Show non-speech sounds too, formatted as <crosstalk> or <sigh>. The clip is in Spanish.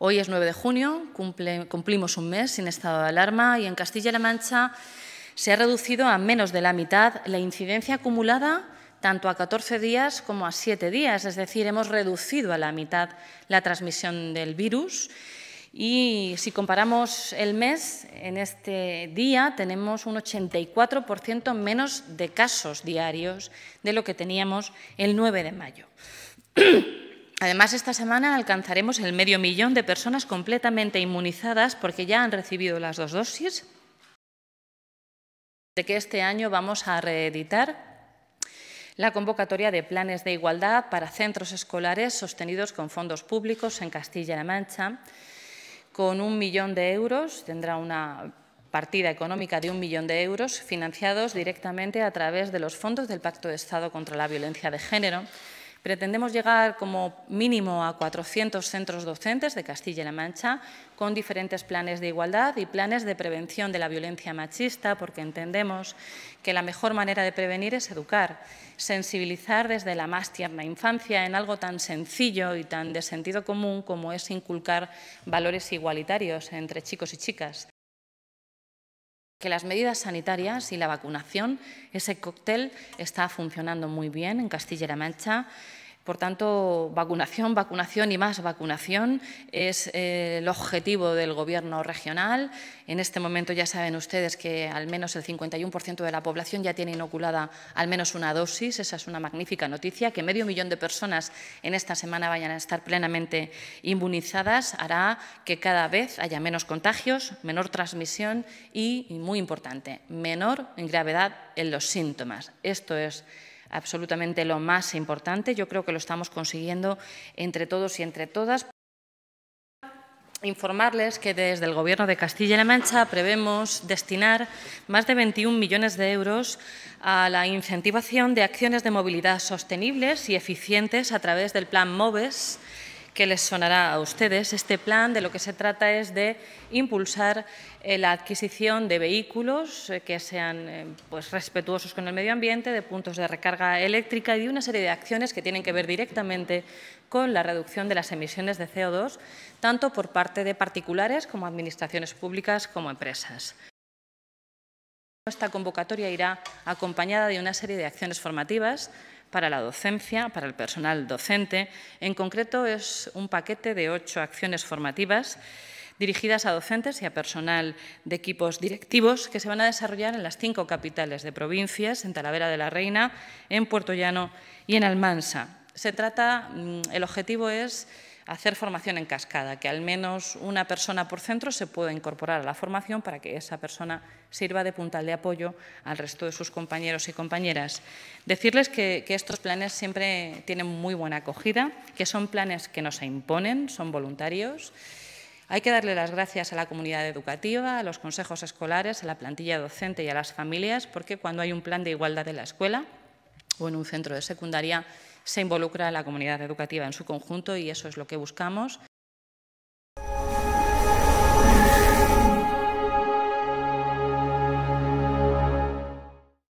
Hoy es 9 de junio, cumplimos un mes sin estado de alarma y en Castilla-La Mancha se ha reducido a menos de la mitad la incidencia acumulada tanto a 14 días como a 7 días, es decir, hemos reducido a la mitad la transmisión del virus. Y si comparamos el mes, en este día tenemos un 84% menos de casos diarios de lo que teníamos el 9 de mayo. <clears throat> Además, esta semana alcanzaremos el medio millón de personas completamente inmunizadas porque ya han recibido las dos dosis. De que este año vamos a reeditar la convocatoria de planes de igualdad para centros escolares sostenidos con fondos públicos en Castilla-La Mancha, con un millón de euros, tendrá una partida económica de un millón de euros financiados directamente a través de los fondos del Pacto de Estado contra la Violencia de Género, Pretendemos llegar como mínimo a 400 centros docentes de Castilla y La Mancha con diferentes planes de igualdad y planes de prevención de la violencia machista, porque entendemos que la mejor manera de prevenir es educar, sensibilizar desde la más tierna infancia en algo tan sencillo y tan de sentido común como es inculcar valores igualitarios entre chicos y chicas que las medidas sanitarias y la vacunación, ese cóctel está funcionando muy bien en Castilla-La Mancha. Por tanto, vacunación, vacunación y más vacunación es eh, el objetivo del Gobierno regional. En este momento ya saben ustedes que al menos el 51% de la población ya tiene inoculada al menos una dosis. Esa es una magnífica noticia. Que medio millón de personas en esta semana vayan a estar plenamente inmunizadas hará que cada vez haya menos contagios, menor transmisión y, muy importante, menor gravedad en los síntomas. Esto es absolutamente lo más importante. Yo creo que lo estamos consiguiendo entre todos y entre todas. Informarles que desde el Gobierno de Castilla-La y Mancha prevemos destinar más de 21 millones de euros a la incentivación de acciones de movilidad sostenibles y eficientes a través del Plan MOVES que les sonará a ustedes. Este plan de lo que se trata es de impulsar eh, la adquisición de vehículos eh, que sean eh, pues, respetuosos con el medio ambiente, de puntos de recarga eléctrica y de una serie de acciones que tienen que ver directamente con la reducción de las emisiones de CO2, tanto por parte de particulares como administraciones públicas como empresas. Esta convocatoria irá acompañada de una serie de acciones formativas para la docencia, para el personal docente. En concreto, es un paquete de ocho acciones formativas dirigidas a docentes y a personal de equipos directivos que se van a desarrollar en las cinco capitales de provincias, en Talavera de la Reina, en Puerto Llano y en Almansa. Se trata, mm, el objetivo es hacer formación en cascada, que al menos una persona por centro se pueda incorporar a la formación para que esa persona sirva de puntal de apoyo al resto de sus compañeros y compañeras. Decirles que, que estos planes siempre tienen muy buena acogida, que son planes que no se imponen, son voluntarios. Hay que darle las gracias a la comunidad educativa, a los consejos escolares, a la plantilla docente y a las familias, porque cuando hay un plan de igualdad en la escuela o en un centro de secundaria, se involucra la comunidad educativa en su conjunto y eso es lo que buscamos